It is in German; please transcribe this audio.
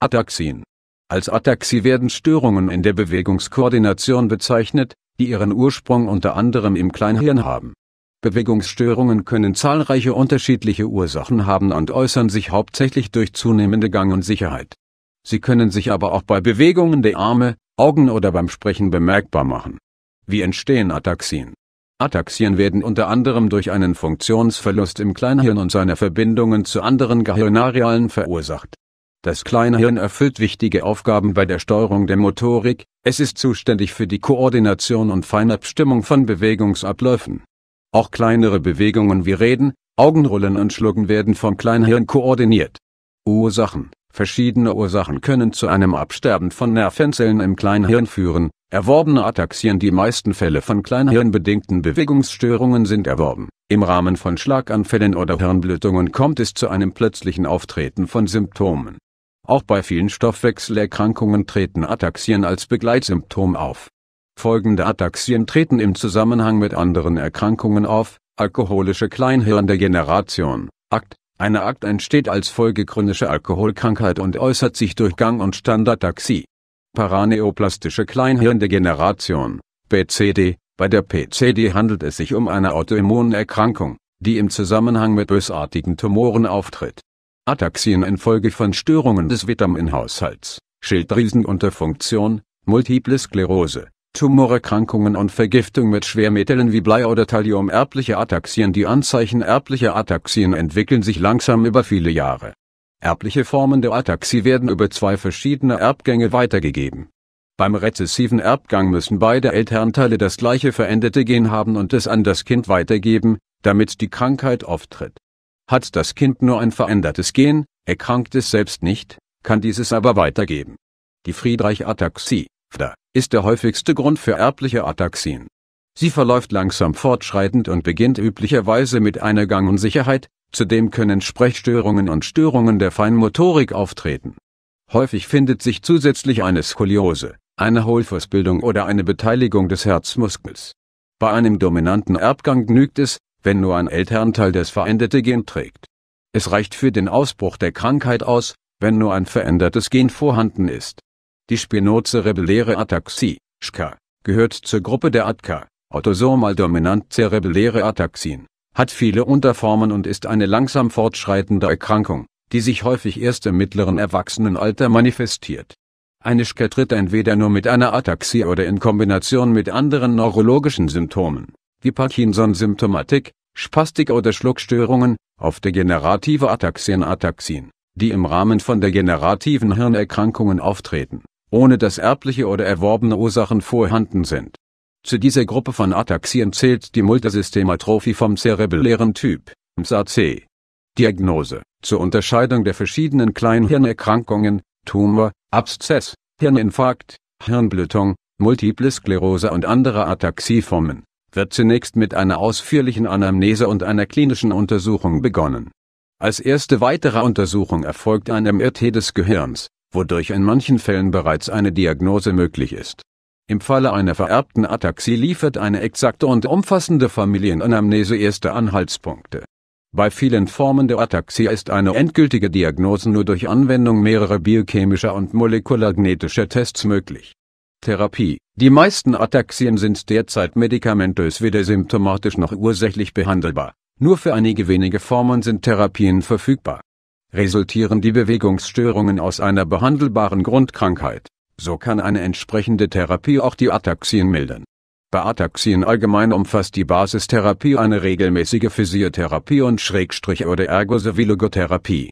Ataxien. Als Ataxie werden Störungen in der Bewegungskoordination bezeichnet, die ihren Ursprung unter anderem im Kleinhirn haben. Bewegungsstörungen können zahlreiche unterschiedliche Ursachen haben und äußern sich hauptsächlich durch zunehmende Gang- und Sicherheit. Sie können sich aber auch bei Bewegungen der Arme, Augen oder beim Sprechen bemerkbar machen. Wie entstehen Ataxien? Ataxien werden unter anderem durch einen Funktionsverlust im Kleinhirn und seine Verbindungen zu anderen Gehirnarealen verursacht das Kleinhirn erfüllt wichtige Aufgaben bei der Steuerung der Motorik, es ist zuständig für die Koordination und Feinabstimmung von Bewegungsabläufen. Auch kleinere Bewegungen wie Reden, Augenrollen und Schlucken werden vom Kleinhirn koordiniert. Ursachen Verschiedene Ursachen können zu einem Absterben von Nervenzellen im Kleinhirn führen. Erworbene Ataxien Die meisten Fälle von kleinhirnbedingten Bewegungsstörungen sind erworben. Im Rahmen von Schlaganfällen oder Hirnblutungen kommt es zu einem plötzlichen Auftreten von Symptomen. Auch bei vielen Stoffwechselerkrankungen treten Ataxien als Begleitsymptom auf. Folgende Ataxien treten im Zusammenhang mit anderen Erkrankungen auf, alkoholische Kleinhirndegeneration, Akt, eine Akt entsteht als Folge chronischer Alkoholkrankheit und äußert sich durch Gang- und Standardaxie. Paraneoplastische Kleinhirndegeneration, PCD, bei der PCD handelt es sich um eine Autoimmunerkrankung, die im Zusammenhang mit bösartigen Tumoren auftritt Ataxien infolge von Störungen des Vitaminhaushalts, Schilddrüsenunterfunktion, Multiple Sklerose, Tumorerkrankungen und Vergiftung mit Schwermetallen wie Blei oder Thallium erbliche Ataxien Die Anzeichen erblicher Ataxien entwickeln sich langsam über viele Jahre. Erbliche Formen der Ataxie werden über zwei verschiedene Erbgänge weitergegeben. Beim rezessiven Erbgang müssen beide Elternteile das gleiche veränderte Gen haben und es an das Kind weitergeben, damit die Krankheit auftritt hat das Kind nur ein verändertes Gen, erkrankt es selbst nicht, kann dieses aber weitergeben. Die Friedreich-Ataxie, FDA, ist der häufigste Grund für erbliche Ataxien. Sie verläuft langsam fortschreitend und beginnt üblicherweise mit einer Gangunsicherheit, zudem können Sprechstörungen und Störungen der Feinmotorik auftreten. Häufig findet sich zusätzlich eine Skoliose, eine Hohlfußbildung oder eine Beteiligung des Herzmuskels. Bei einem dominanten Erbgang genügt es, wenn nur ein Elternteil das veränderte Gen trägt. Es reicht für den Ausbruch der Krankheit aus, wenn nur ein verändertes Gen vorhanden ist. Die spinozerebelläre Ataxie, SCA, gehört zur Gruppe der ATKA, autosomal dominant zerebelläre Ataxien, hat viele Unterformen und ist eine langsam fortschreitende Erkrankung, die sich häufig erst im mittleren Erwachsenenalter manifestiert. Eine SCA tritt entweder nur mit einer Ataxie oder in Kombination mit anderen neurologischen Symptomen wie Parkinson-Symptomatik, Spastik oder Schluckstörungen, auf degenerative Ataxien Ataxien, die im Rahmen von degenerativen Hirnerkrankungen auftreten, ohne dass erbliche oder erworbene Ursachen vorhanden sind. Zu dieser Gruppe von Ataxien zählt die Multisystematrophie vom cerebellären Typ, MSAC. Diagnose Zur Unterscheidung der verschiedenen Kleinhirnerkrankungen, Tumor, Abszess, Hirninfarkt, Hirnblutung, Multiple Sklerose und andere Ataxieformen wird zunächst mit einer ausführlichen Anamnese und einer klinischen Untersuchung begonnen. Als erste weitere Untersuchung erfolgt ein MRT des Gehirns, wodurch in manchen Fällen bereits eine Diagnose möglich ist. Im Falle einer vererbten Ataxie liefert eine exakte und umfassende Familienanamnese erste Anhaltspunkte. Bei vielen Formen der Ataxie ist eine endgültige Diagnose nur durch Anwendung mehrerer biochemischer und molekulargenetischer Tests möglich Therapie Die meisten Ataxien sind derzeit medikamentös weder symptomatisch noch ursächlich behandelbar, nur für einige wenige Formen sind Therapien verfügbar. Resultieren die Bewegungsstörungen aus einer behandelbaren Grundkrankheit, so kann eine entsprechende Therapie auch die Ataxien mildern. Bei Ataxien allgemein umfasst die Basistherapie eine regelmäßige Physiotherapie und Schrägstrich oder Logotherapie.